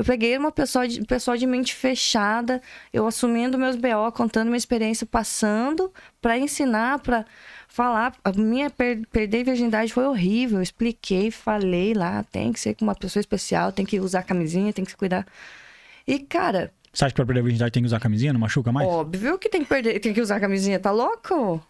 Eu peguei uma pessoa de, pessoa de mente fechada, eu assumindo meus BO, contando minha experiência, passando para ensinar, para falar. A minha per perder virgindade foi horrível. Eu expliquei, falei lá, tem que ser com uma pessoa especial, tem que usar camisinha, tem que se cuidar. E, cara. Você acha que pra perder a virgindade tem que usar camisinha? Não machuca mais? Óbvio que tem que, perder, tem que usar camisinha, tá louco?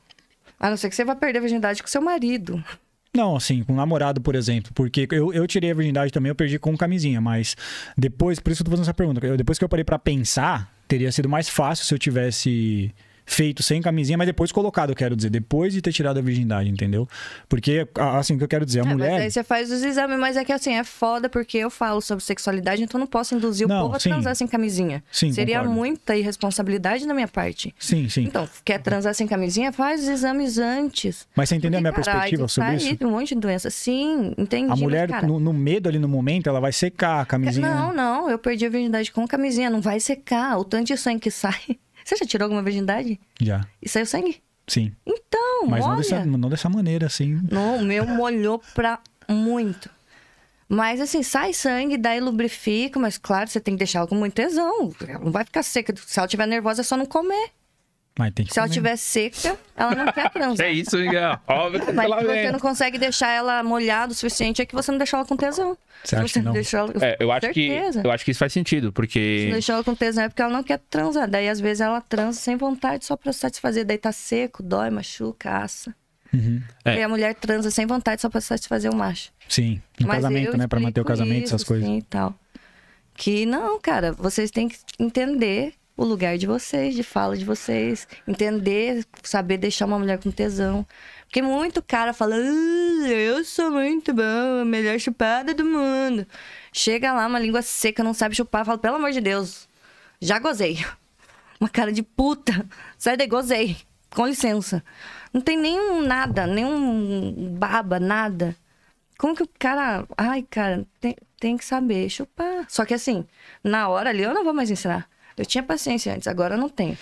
A não ser que você vá perder a virgindade com seu marido. Não, assim, com um namorado, por exemplo. Porque eu, eu tirei a virgindade também, eu perdi com camisinha. Mas depois, por isso que eu tô fazendo essa pergunta. depois que eu parei para pensar, teria sido mais fácil se eu tivesse feito sem camisinha, mas depois colocado, eu quero dizer, depois de ter tirado a virgindade, entendeu? Porque, assim, o que eu quero dizer, a é, mulher. Mas aí você faz os exames, mas é que assim, é foda porque eu falo sobre sexualidade, então não posso induzir não, o povo sim. a transar sem camisinha. Sim, Seria concordo. muita irresponsabilidade da minha parte. Sim, sim. Então, quer transar sem camisinha, faz os exames antes. Mas você entendeu porque, a minha carai, perspectiva tá sobre tá isso? Aí, um monte de doença. Sim, entendi. A mulher, mas, no, no, medo ali no momento, ela vai secar a camisinha. Não, não, eu perdi a virgindade com camisinha, não vai secar. O tanto de sangue que sai. Você já tirou alguma virgindade? Já. E saiu sangue? Sim. Então, Mas olha... não, dessa, não dessa maneira, assim. Não, o meu molhou pra muito. Mas assim, sai sangue, daí lubrifica, mas claro, você tem que deixar ela com muito tesão. Ela não vai ficar seca. Se ela estiver nervosa, é só não comer. Mas tem que Se comer. ela tiver seca, ela não quer transar. é isso, Miguel. Óbvio que Mas se você não consegue deixar ela molhada o suficiente, é que você não deixou ela com tesão. Você acha que não? Deixou ela... É, eu, acho que, eu acho que isso faz sentido, porque... Se não deixou ela com tesão é porque ela não quer transar. Daí, às vezes, ela transa sem vontade, só pra satisfazer. Daí tá seco, dói, machuca, assa. Uhum. É. E a mulher transa sem vontade só pra satisfazer o macho. Sim, no Mas casamento, né? Pra manter o casamento, isso, essas coisas. Sim, tal. Que não, cara, vocês têm que entender o lugar de vocês, de fala de vocês, entender, saber deixar uma mulher com tesão. Porque muito cara fala, ah, eu sou muito bom, a melhor chupada do mundo. Chega lá, uma língua seca, não sabe chupar, fala, pelo amor de Deus, já gozei. Uma cara de puta, sai de gozei, com licença. Não tem nenhum nada, nenhum baba, nada. Como que o cara. Ai, cara, tem, tem que saber chupar. Só que assim, na hora ali eu não vou mais ensinar. Eu tinha paciência antes, agora eu não tenho.